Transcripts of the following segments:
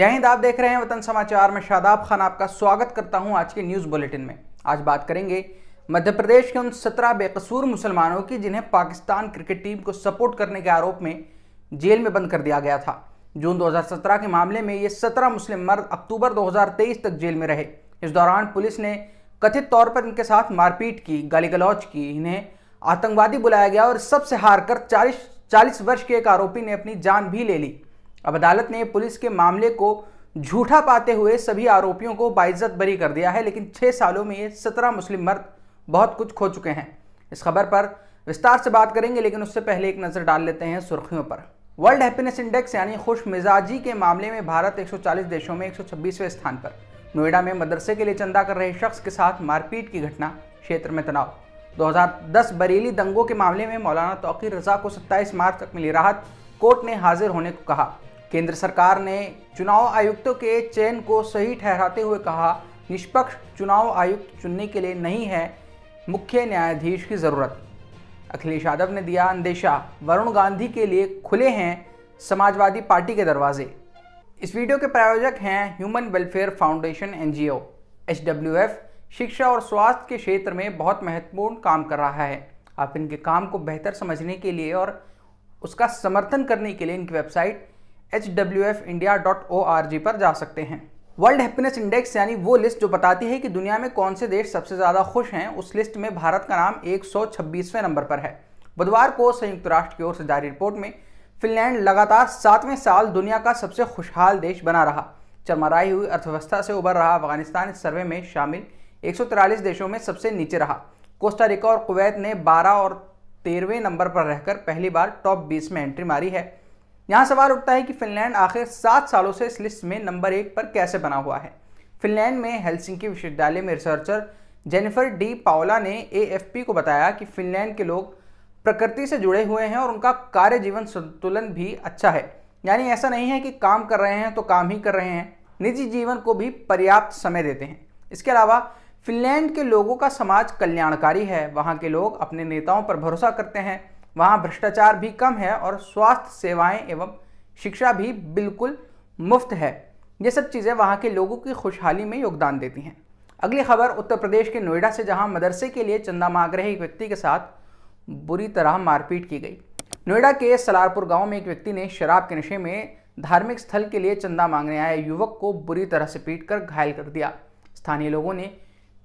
जय हिंद आप देख रहे हैं वतन समाचार में शादाब खान आपका स्वागत करता हूं आज के न्यूज़ बुलेटिन में आज बात करेंगे मध्य प्रदेश के उन सत्रह बेकसूर मुसलमानों की जिन्हें पाकिस्तान क्रिकेट टीम को सपोर्ट करने के आरोप में जेल में बंद कर दिया गया था जून 2017 के मामले में ये सत्रह मुस्लिम मर्द अक्टूबर 2023 तक जेल में रहे इस दौरान पुलिस ने कथित तौर पर इनके साथ मारपीट की गाली गलौज की इन्हें आतंकवादी बुलाया गया और सबसे हार कर चालीस चालीस वर्ष के एक आरोपी ने अपनी जान भी ले ली अब अदालत ने पुलिस के मामले को झूठा पाते हुए सभी आरोपियों को बाइज्जत बरी कर दिया है लेकिन छह सालों में ये सत्रह मुस्लिम मर्द बहुत कुछ खो चुके हैं इस खबर पर विस्तार से बात करेंगे लेकिन उससे पहले एक नज़र डाल लेते हैं सुर्खियों पर वर्ल्ड हैप्पीनेस इंडेक्स यानी खुश मिजाजी के मामले में भारत 140 देशों में 126वें स्थान पर नोएडा में मदरसे के लिए चंदा कर रहे शख्स के साथ मारपीट की घटना क्षेत्र में तनाव 2010 बरेली दंगों के मामले में मौलाना तोकीर रजा को 27 मार्च तक मिली राहत कोर्ट ने हाजिर होने को कहा केंद्र सरकार ने चुनाव आयुक्तों के चयन को सही ठहराते हुए कहा निष्पक्ष चुनाव आयुक्त चुनने के लिए नहीं है मुख्य न्यायाधीश की ज़रूरत अखिलेश यादव ने दिया अंदेशा वरुण गांधी के लिए खुले हैं समाजवादी पार्टी के दरवाजे इस वीडियो के प्रायोजक हैं human welfare foundation N G शिक्षा और स्वास्थ्य के क्षेत्र में बहुत महत्वपूर्ण काम कर रहा है आप इनके काम को बेहतर समझने के लिए और उसका समर्थन करने के लिए इनकी website H W F India dot O R G पर जा सकते हैं वर्ल्ड हैप्पीनेस इंडेक्स यानी वो लिस्ट जो बताती है कि दुनिया में कौन से देश सबसे ज़्यादा खुश हैं उस लिस्ट में भारत का नाम छब्बीसवें नंबर पर है बुधवार को संयुक्त राष्ट्र की ओर से जारी रिपोर्ट में फिनलैंड लगातार सातवें साल दुनिया का सबसे खुशहाल देश बना रहा चरमराई हुई अर्थव्यवस्था से उभर रहा अफगानिस्तान इस सर्वे में शामिल एक देशों में सबसे नीचे रहा कोस्टारिका और कुवैत ने बारह और तेरहवें नंबर पर रहकर पहली बार टॉप बीस में एंट्री मारी है यहाँ सवाल उठता है कि फिनलैंड आखिर सात सालों से इस लिस्ट में नंबर एक पर कैसे बना हुआ है फिनलैंड में हेलसिंकी विश्वविद्यालय में रिसर्चर जेनिफर डी पाओला ने ए को बताया कि फिनलैंड के लोग प्रकृति से जुड़े हुए हैं और उनका कार्य जीवन संतुलन भी अच्छा है यानी ऐसा नहीं है कि काम कर रहे हैं तो काम ही कर रहे हैं निजी जीवन को भी पर्याप्त समय देते हैं इसके अलावा फिनलैंड के लोगों का समाज कल्याणकारी है वहाँ के लोग अपने नेताओं पर भरोसा करते हैं वहाँ भ्रष्टाचार भी कम है और स्वास्थ्य सेवाएं एवं शिक्षा भी बिल्कुल मुफ्त है ये सब चीज़ें वहाँ के लोगों की खुशहाली में योगदान देती हैं अगली खबर उत्तर प्रदेश के नोएडा से जहाँ मदरसे के लिए चंदा मांग रहे एक व्यक्ति के साथ बुरी तरह मारपीट की गई नोएडा के सलारपुर गांव में एक व्यक्ति ने शराब के नशे में धार्मिक स्थल के लिए चंदा मांगने आए युवक को बुरी तरह से पीट कर घायल कर दिया स्थानीय लोगों ने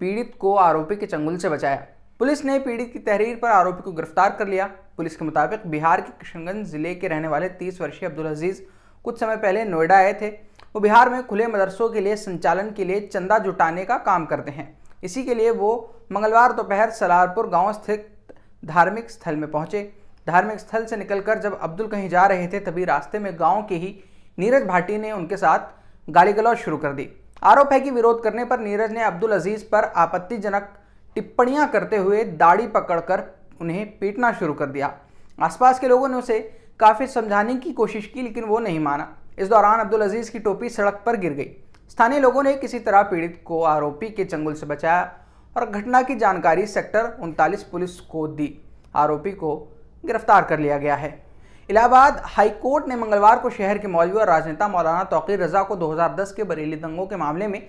पीड़ित को आरोपी के चंगुल से बचाया पुलिस ने पीड़ित की तहरीर पर आरोपी को गिरफ्तार कर लिया पुलिस के मुताबिक बिहार के किशनगंज जिले के रहने वाले तीस वर्षीय अब्दुल अजीज़ कुछ समय पहले नोएडा आए थे वो बिहार में खुले मदरसों के लिए संचालन के लिए चंदा जुटाने का काम करते हैं इसी के लिए वो मंगलवार दोपहर तो सलारपुर गांव स्थित धार्मिक स्थल में पहुंचे धार्मिक स्थल से निकलकर जब अब्दुल कहीं जा रहे थे तभी रास्ते में गांव के ही नीरज भाटी ने उनके साथ गाली गलौज शुरू कर दी आरोप है कि विरोध करने पर नीरज ने अब्दुल अजीज़ पर आपत्तिजनक टिप्पणियां करते हुए दाढ़ी पकड़कर उन्हें पीटना शुरू कर दिया आसपास के लोगों ने उसे काफ़ी समझाने की कोशिश की लेकिन वो नहीं माना इस दौरान अब्दुल अजीज़ की टोपी सड़क पर गिर गई स्थानीय लोगों ने किसी तरह पीड़ित को आरोपी के चंगुल से बचाया और घटना की जानकारी सेक्टर उनतालीस पुलिस को दी आरोपी को गिरफ्तार कर लिया गया है इलाहाबाद हाईकोर्ट ने मंगलवार को शहर के मौलवी और राजनेता मौलाना तोकीर रजा को 2010 के बरेली दंगों के मामले में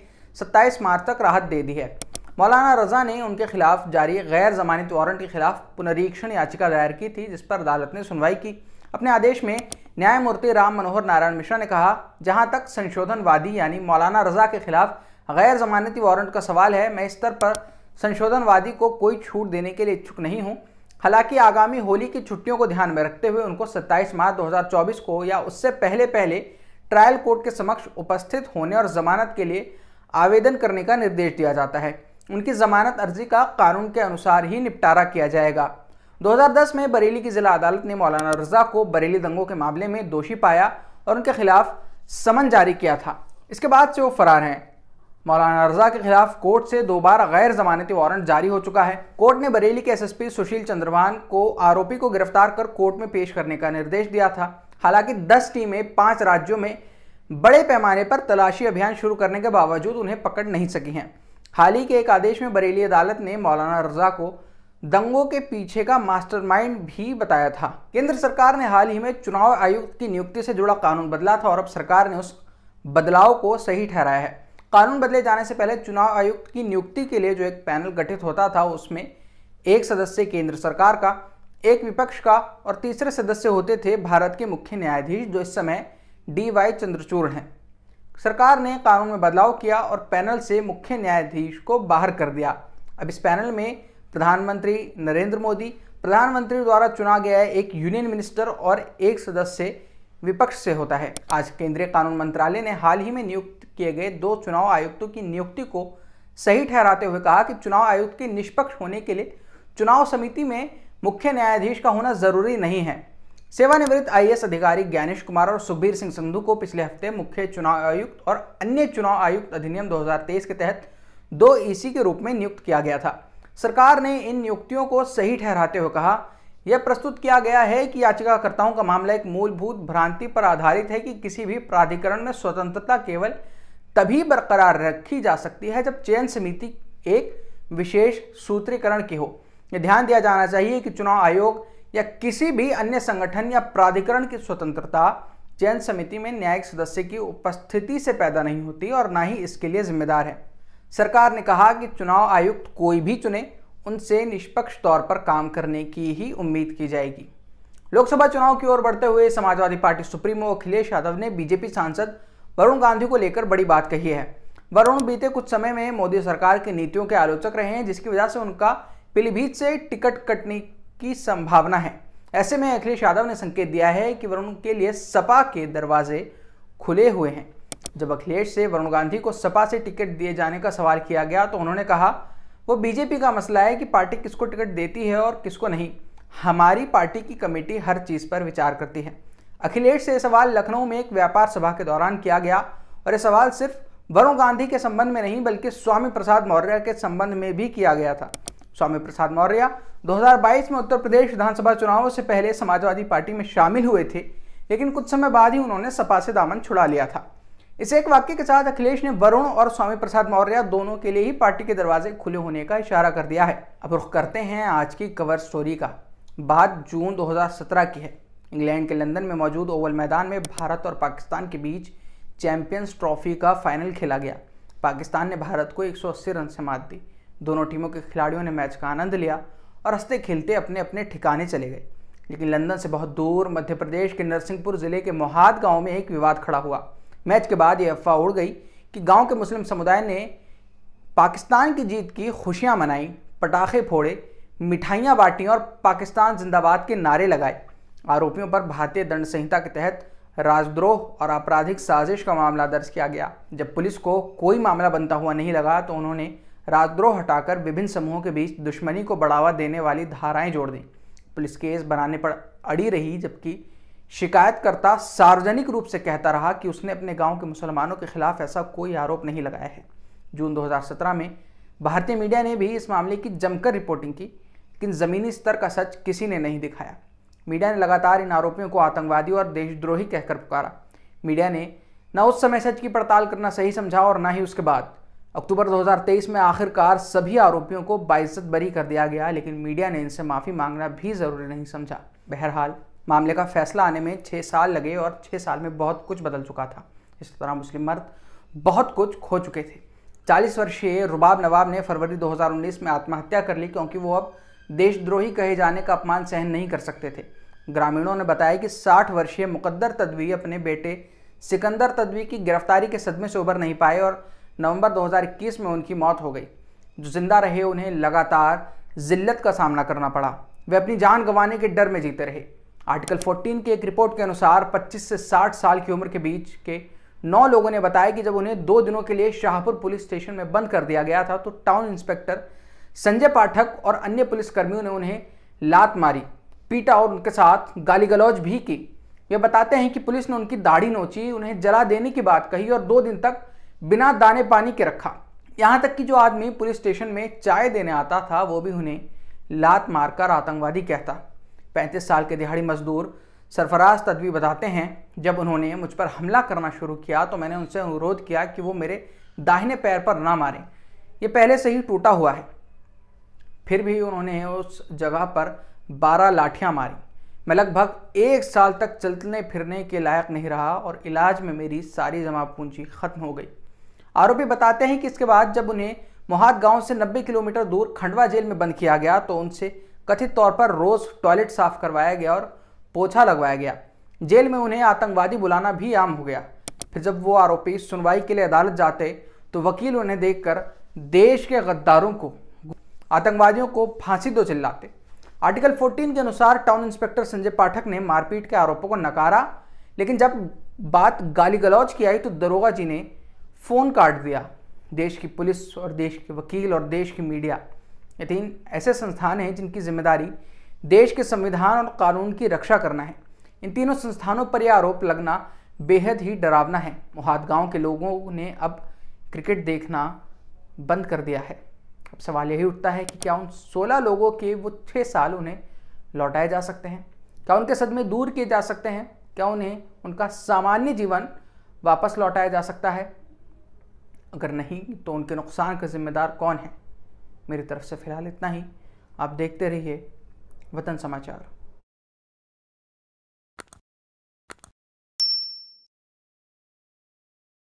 27 मार्च तक राहत दे दी है मौलाना रजा ने उनके खिलाफ जारी गैर जमानत वारंट के खिलाफ पुनरीक्षण याचिका दायर की थी जिस पर अदालत ने सुनवाई की अपने आदेश में न्यायमूर्ति राम मनोहर नारायण मिश्रा ने कहा जहां तक संशोधनवादी यानी मौलाना रजा के खिलाफ गैर जमानती वारंट का सवाल है मैं इस स्तर पर संशोधनवादी को कोई छूट देने के लिए इच्छुक नहीं हूं हालांकि आगामी होली की छुट्टियों को ध्यान में रखते हुए उनको 27 मार्च 2024 को या उससे पहले पहले ट्रायल कोर्ट के समक्ष उपस्थित होने और जमानत के लिए आवेदन करने का निर्देश दिया जाता है उनकी ज़मानत अर्जी का कानून के अनुसार ही निपटारा किया जाएगा 2010 में बरेली की ज़िला अदालत ने मौलाना रजा को बरेली दंगों के मामले में दोषी पाया और उनके खिलाफ समन जारी किया था इसके बाद से वो फरार हैं मौलाना रजा के खिलाफ कोर्ट से दो बार गैर जमानती वारंट जारी हो चुका है कोर्ट ने बरेली के एसएसपी सुशील चंद्रवान को आरोपी को गिरफ्तार कर कोर्ट में पेश करने का निर्देश दिया था हालांकि 10 टीमें पांच राज्यों में बड़े पैमाने पर तलाशी अभियान शुरू करने के बावजूद उन्हें पकड़ नहीं सकी हैं हाल ही के एक आदेश में बरेली अदालत ने मौलाना रजा को दंगों के पीछे का मास्टरमाइंड भी बताया था केंद्र सरकार ने हाल ही में चुनाव आयुक्त की नियुक्ति से जुड़ा कानून बदला था और अब सरकार ने उस बदलाव को सही ठहराया है कानून बदले जाने से पहले चुनाव आयुक्त की नियुक्ति के लिए जो एक पैनल गठित होता था उसमें एक सदस्य केंद्र सरकार का एक विपक्ष का और तीसरे सदस्य होते थे भारत के मुख्य न्यायाधीश जो इस समय डी वाई चंद्रचूड़ हैं सरकार ने कानून में बदलाव किया और पैनल से मुख्य न्यायाधीश को बाहर कर दिया अब इस पैनल में प्रधानमंत्री नरेंद्र मोदी प्रधानमंत्री द्वारा चुना गया एक यूनियन मिनिस्टर और एक सदस्य विपक्ष से होता है आज केंद्रीय कानून मंत्रालय ने हाल ही में नियुक्त किए गए दो चुनाव आयुक्तों की नियुक्ति को सही ठहराते हुए कहा कि चुनाव आयुक्त के निष्पक्ष होने के लिए चुनाव समिति में मुख्य न्यायाधीश का होना जरूरी नहीं है सेवानिवृत्त आई अधिकारी ज्ञानेश कुमार और सुखबीर सिंह संधू को पिछले हफ्ते मुख्य चुनाव आयुक्त और अन्य चुनाव आयुक्त अधिनियम 2023 के तहत दो ईसी के रूप में नियुक्त किया गया था सरकार ने इन नियुक्तियों को सही ठहराते हुए कहा यह प्रस्तुत किया गया है कि याचिकाकर्ताओं का मामला एक मूलभूत भ्रांति पर आधारित है कि किसी भी प्राधिकरण में स्वतंत्रता केवल तभी बरकरार रखी जा सकती है जब चयन समिति एक विशेष सूत्रीकरण की हो यह ध्यान दिया जाना चाहिए कि चुनाव आयोग या किसी भी अन्य संगठन या प्राधिकरण की स्वतंत्रता चयन समिति में न्यायिक सदस्य की उपस्थिति से पैदा नहीं होती और ना ही इसके लिए जिम्मेदार है सरकार ने कहा कि चुनाव आयुक्त कोई भी चुने उनसे निष्पक्ष तौर पर काम करने की ही उम्मीद की जाएगी लोकसभा चुनाव की ओर बढ़ते हुए समाजवादी पार्टी सुप्रीमो अखिलेश यादव ने बीजेपी सांसद वरुण गांधी को लेकर बड़ी बात कही है वरुण बीते कुछ समय में मोदी सरकार की नीतियों के आलोचक रहे हैं जिसकी वजह से उनका पीलीभीत से टिकट कटने की संभावना है ऐसे में अखिलेश यादव ने संकेत दिया है कि वरुण के लिए सपा के दरवाजे खुले हुए हैं जब अखिलेश से वरुण गांधी को सपा से टिकट दिए जाने का सवाल किया गया तो उन्होंने कहा वो बीजेपी का मसला है कि पार्टी किसको टिकट देती है और किसको नहीं हमारी पार्टी की कमेटी हर चीज़ पर विचार करती है अखिलेश से सवाल लखनऊ में एक व्यापार सभा के दौरान किया गया और यह सवाल सिर्फ वरुण गांधी के संबंध में नहीं बल्कि स्वामी प्रसाद मौर्य के संबंध में भी किया गया था स्वामी प्रसाद मौर्य 2022 में उत्तर प्रदेश विधानसभा चुनावों से पहले समाजवादी पार्टी में शामिल हुए थे लेकिन कुछ समय बाद ही उन्होंने सपा से दामन छुड़ा लिया था इस एक वाक्य के साथ अखिलेश ने वरुण और स्वामी प्रसाद मौर्य दोनों के लिए ही पार्टी के दरवाजे खुले होने का इशारा कर दिया है अब रुख करते हैं आज की कवर स्टोरी का बात जून 2017 की है इंग्लैंड के लंदन में मौजूद ओवल मैदान में भारत और पाकिस्तान के बीच चैंपियंस ट्रॉफी का फाइनल खेला गया पाकिस्तान ने भारत को 180 रन से मात दी दोनों टीमों के खिलाड़ियों ने मैच का आनंद लिया और हंसते खेलते अपने अपने ठिकाने चले गए लेकिन लंदन से बहुत दूर मध्य प्रदेश के नरसिंहपुर ज़िले के मोहाद गांव में एक विवाद खड़ा हुआ मैच के बाद ये अफवाह उड़ गई कि गांव के मुस्लिम समुदाय ने पाकिस्तान की जीत की खुशियां मनाई पटाखे फोड़े मिठाइयाँ बांटी और पाकिस्तान जिंदाबाद के नारे लगाए आरोपियों पर भारतीय दंड संहिता के तहत राजद्रोह और आपराधिक साजिश का मामला दर्ज किया गया जब पुलिस को कोई मामला बनता हुआ नहीं लगा तो उन्होंने राजद्रोह हटाकर विभिन्न समूहों के बीच दुश्मनी को बढ़ावा देने वाली धाराएं जोड़ दी पुलिस केस बनाने पर अड़ी रही जबकि शिकायतकर्ता सार्वजनिक रूप से कहता रहा कि उसने अपने गांव के मुसलमानों के खिलाफ ऐसा कोई आरोप नहीं लगाया है जून 2017 में भारतीय मीडिया ने भी इस मामले की जमकर रिपोर्टिंग की लेकिन ज़मीनी स्तर का सच किसी ने नहीं दिखाया मीडिया ने लगातार इन आरोपियों को आतंकवादी और देशद्रोही कहकर पुकारा मीडिया ने न उस समय सच की पड़ताल करना सही समझा और ना ही उसके बाद अक्टूबर 2023 में आखिरकार सभी आरोपियों को बाइज्जत बरी कर दिया गया लेकिन मीडिया ने इनसे माफ़ी मांगना भी ज़रूरी नहीं समझा बहरहाल मामले का फैसला आने में छः साल लगे और छः साल में बहुत कुछ बदल चुका था इस तरह मुस्लिम मर्द बहुत कुछ खो चुके थे चालीस वर्षीय रुबाब नवाब ने फरवरी 2019 में आत्महत्या कर ली क्योंकि वो अब देशद्रोही कहे जाने का अपमान सहन नहीं कर सकते थे ग्रामीणों ने बताया कि 60 वर्षीय मुकद्दर तदवी अपने बेटे सिकंदर तदवी की गिरफ्तारी के सदमे से उभर नहीं पाए और नवंबर 2021 में उनकी मौत हो गई जो जिंदा रहे उन्हें लगातार जिल्लत का सामना करना पड़ा वे अपनी जान गंवाने के डर में जीते रहे आर्टिकल 14 की एक रिपोर्ट के अनुसार 25 से 60 साल की उम्र के बीच के नौ लोगों ने बताया कि जब उन्हें दो दिनों के लिए शाहपुर पुलिस स्टेशन में बंद कर दिया गया था तो टाउन इंस्पेक्टर संजय पाठक और अन्य पुलिसकर्मियों ने उन्हें लात मारी पीटा और उनके साथ गाली गलौज भी की वे बताते हैं कि पुलिस ने उनकी दाढ़ी नोची उन्हें जला देने की बात कही और दो दिन तक बिना दाने पानी के रखा यहाँ तक कि जो आदमी पुलिस स्टेशन में चाय देने आता था वो भी उन्हें लात मारकर आतंकवादी कहता पैंतीस साल के दिहाड़ी मजदूर सरफराज तदवी बताते हैं जब उन्होंने मुझ पर हमला करना शुरू किया तो मैंने उनसे अनुरोध किया कि वो मेरे दाहिने पैर पर ना मारें ये पहले से ही टूटा हुआ है फिर भी उन्होंने उस जगह पर बारह लाठियाँ मारी मैं लगभग एक साल तक चलने फिरने के लायक नहीं रहा और इलाज में मेरी सारी जमा पूंजी खत्म हो गई आरोपी बताते हैं कि इसके बाद जब उन्हें मोहात गांव से 90 किलोमीटर दूर खंडवा जेल में बंद किया गया तो उनसे कथित तौर पर रोज टॉयलेट साफ करवाया गया और पोछा लगवाया गया जेल में उन्हें आतंकवादी बुलाना भी आम हो गया फिर जब वो आरोपी सुनवाई के लिए अदालत जाते तो वकील उन्हें देखकर देश के गद्दारों को आतंकवादियों को फांसी दो चिल्लाते आर्टिकल 14 के अनुसार टाउन इंस्पेक्टर संजय पाठक ने मारपीट के आरोपों को नकारा लेकिन जब बात गाली गलौज की आई तो दरोगा जी ने फ़ोन काट दिया देश की पुलिस और देश के वकील और देश की मीडिया ये तीन ऐसे संस्थान हैं जिनकी जिम्मेदारी देश के संविधान और कानून की रक्षा करना है इन तीनों संस्थानों पर यह आरोप लगना बेहद ही डरावना है मोहाद गांव के लोगों ने अब क्रिकेट देखना बंद कर दिया है अब सवाल यही उठता है कि क्या उन 16 लोगों के वो छः साल उन्हें लौटाए जा सकते हैं क्या उनके सदमे दूर किए जा सकते हैं क्या उन्हें उनका सामान्य जीवन वापस लौटाया जा सकता है अगर नहीं तो उनके नुकसान का ज़िम्मेदार कौन है मेरी तरफ से फ़िलहाल इतना ही आप देखते रहिए वतन समाचार